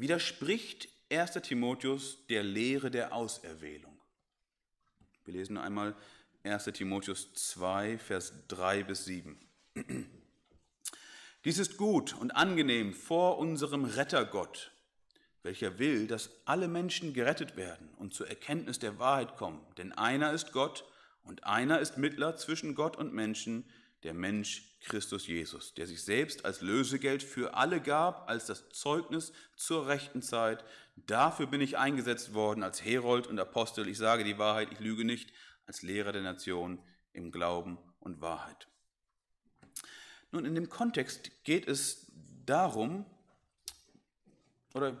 widerspricht 1. Timotheus der Lehre der Auserwählung. Wir lesen einmal 1. Timotheus 2, Vers 3 bis 7. Dies ist gut und angenehm vor unserem Rettergott, welcher will, dass alle Menschen gerettet werden und zur Erkenntnis der Wahrheit kommen. Denn einer ist Gott und einer ist Mittler zwischen Gott und Menschen, der Mensch Christus Jesus, der sich selbst als Lösegeld für alle gab, als das Zeugnis zur rechten Zeit. Dafür bin ich eingesetzt worden als Herold und Apostel, ich sage die Wahrheit, ich lüge nicht, als Lehrer der Nation im Glauben und Wahrheit. Nun, in dem Kontext geht es darum, oder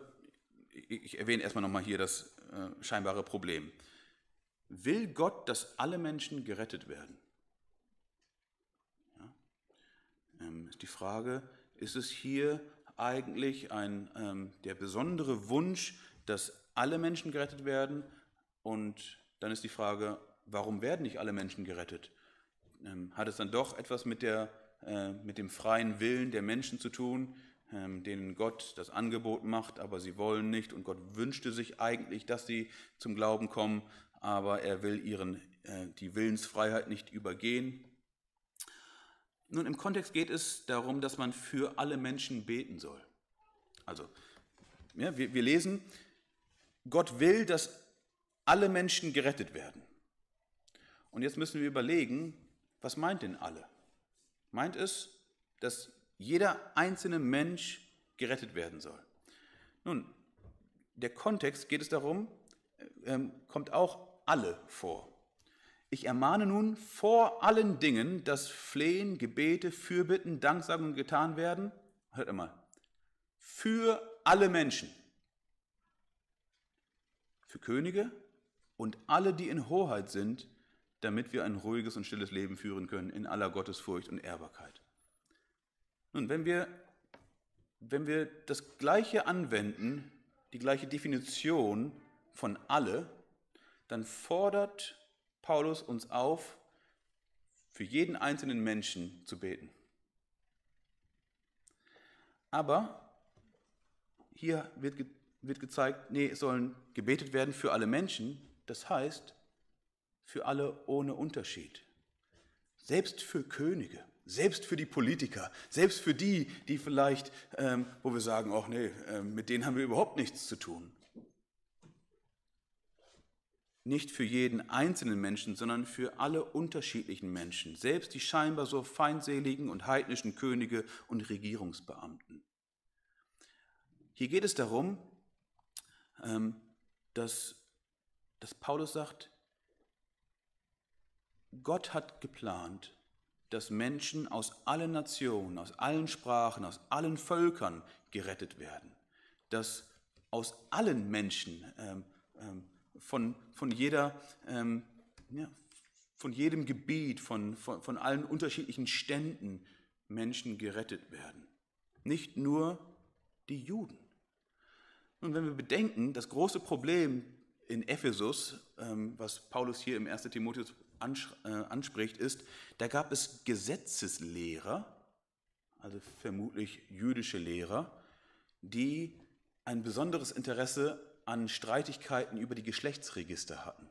ich erwähne erstmal nochmal hier das äh, scheinbare Problem. Will Gott, dass alle Menschen gerettet werden? Ähm, die Frage, ist es hier eigentlich ein, ähm, der besondere Wunsch, dass alle Menschen gerettet werden? Und dann ist die Frage, warum werden nicht alle Menschen gerettet? Ähm, hat es dann doch etwas mit, der, äh, mit dem freien Willen der Menschen zu tun, denen Gott das Angebot macht, aber sie wollen nicht und Gott wünschte sich eigentlich, dass sie zum Glauben kommen, aber er will ihren, äh, die Willensfreiheit nicht übergehen. Nun, im Kontext geht es darum, dass man für alle Menschen beten soll. Also, ja, wir, wir lesen, Gott will, dass alle Menschen gerettet werden. Und jetzt müssen wir überlegen, was meint denn alle? Meint es, dass jeder einzelne Mensch gerettet werden soll? Nun, der Kontext geht es darum, ähm, kommt auch alle vor. Ich ermahne nun vor allen Dingen, dass Flehen, Gebete, Fürbitten, Danksagungen getan werden. Hört immer. Für alle Menschen. Für Könige und alle, die in Hoheit sind, damit wir ein ruhiges und stilles Leben führen können in aller Gottesfurcht und Ehrbarkeit. Nun, wenn wir, wenn wir das Gleiche anwenden, die gleiche Definition von alle, dann fordert Paulus uns auf, für jeden einzelnen Menschen zu beten. Aber hier wird, ge wird gezeigt, nee, es sollen gebetet werden für alle Menschen, das heißt für alle ohne Unterschied. Selbst für Könige, selbst für die Politiker, selbst für die, die vielleicht, ähm, wo wir sagen, ach nee, äh, mit denen haben wir überhaupt nichts zu tun nicht für jeden einzelnen Menschen, sondern für alle unterschiedlichen Menschen, selbst die scheinbar so feindseligen und heidnischen Könige und Regierungsbeamten. Hier geht es darum, ähm, dass, dass Paulus sagt, Gott hat geplant, dass Menschen aus allen Nationen, aus allen Sprachen, aus allen Völkern gerettet werden, dass aus allen Menschen ähm, ähm, von, von, jeder, ähm, ja, von jedem Gebiet, von, von, von allen unterschiedlichen Ständen Menschen gerettet werden. Nicht nur die Juden. Und wenn wir bedenken, das große Problem in Ephesus, ähm, was Paulus hier im 1. Timotheus äh, anspricht, ist, da gab es Gesetzeslehrer, also vermutlich jüdische Lehrer, die ein besonderes Interesse an Streitigkeiten über die Geschlechtsregister hatten.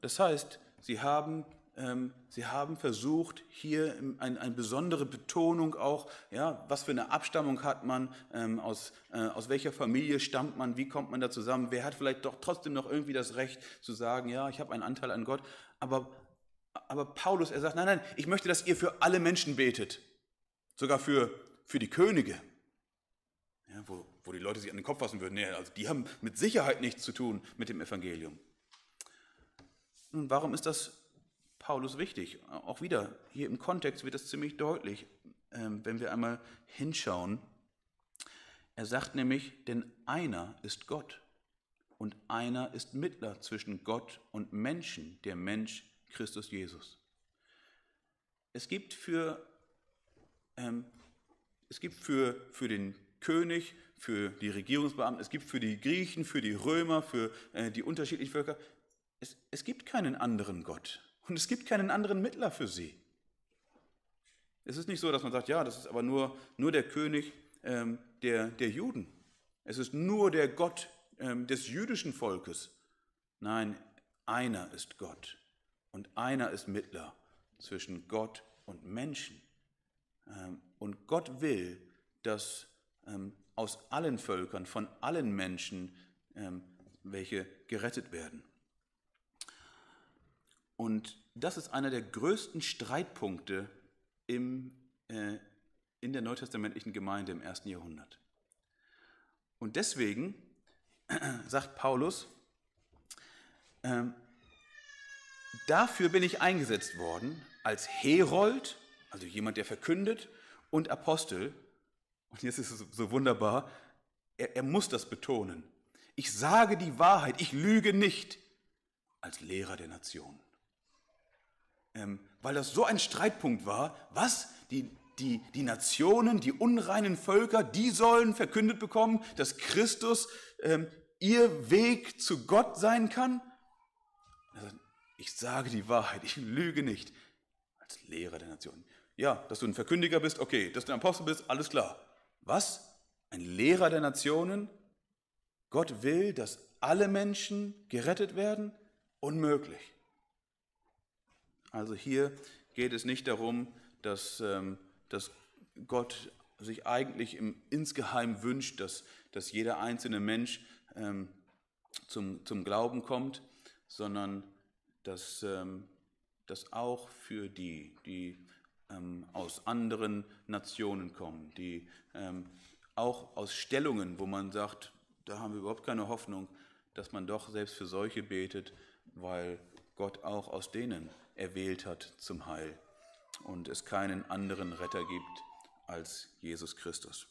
Das heißt, sie haben, ähm, sie haben versucht, hier eine, eine besondere Betonung auch, ja, was für eine Abstammung hat man, ähm, aus, äh, aus welcher Familie stammt man, wie kommt man da zusammen, wer hat vielleicht doch trotzdem noch irgendwie das Recht zu sagen, ja, ich habe einen Anteil an Gott, aber, aber Paulus, er sagt, nein, nein, ich möchte, dass ihr für alle Menschen betet, sogar für, für die Könige. Ne, wo, wo die Leute sich an den Kopf fassen würden. Nee, also die haben mit Sicherheit nichts zu tun mit dem Evangelium. Nun, warum ist das Paulus wichtig? Auch wieder, hier im Kontext wird das ziemlich deutlich, ähm, wenn wir einmal hinschauen. Er sagt nämlich, denn einer ist Gott und einer ist Mittler zwischen Gott und Menschen, der Mensch Christus Jesus. Es gibt für, ähm, es gibt für, für den König, für die Regierungsbeamten, es gibt für die Griechen, für die Römer, für äh, die unterschiedlichen Völker. Es, es gibt keinen anderen Gott und es gibt keinen anderen Mittler für sie. Es ist nicht so, dass man sagt, ja, das ist aber nur, nur der König ähm, der, der Juden. Es ist nur der Gott ähm, des jüdischen Volkes. Nein, einer ist Gott und einer ist Mittler zwischen Gott und Menschen. Ähm, und Gott will, dass ähm, aus allen Völkern, von allen Menschen, ähm, welche gerettet werden. Und das ist einer der größten Streitpunkte im, äh, in der neutestamentlichen Gemeinde im ersten Jahrhundert. Und deswegen sagt Paulus, ähm, dafür bin ich eingesetzt worden als Herold, also jemand, der verkündet, und Apostel, und jetzt ist es so wunderbar, er, er muss das betonen. Ich sage die Wahrheit, ich lüge nicht als Lehrer der Nation. Ähm, weil das so ein Streitpunkt war, was? Die, die, die Nationen, die unreinen Völker, die sollen verkündet bekommen, dass Christus ähm, ihr Weg zu Gott sein kann? Ich sage die Wahrheit, ich lüge nicht als Lehrer der Nationen. Ja, dass du ein Verkündiger bist, okay, dass du ein Apostel bist, alles klar. Was? Ein Lehrer der Nationen? Gott will, dass alle Menschen gerettet werden? Unmöglich. Also hier geht es nicht darum, dass, ähm, dass Gott sich eigentlich im, insgeheim wünscht, dass, dass jeder einzelne Mensch ähm, zum, zum Glauben kommt, sondern dass, ähm, dass auch für die, die ähm, aus anderen Nationen kommen, die ähm, auch aus Stellungen, wo man sagt, da haben wir überhaupt keine Hoffnung, dass man doch selbst für solche betet, weil Gott auch aus denen erwählt hat zum Heil und es keinen anderen Retter gibt als Jesus Christus.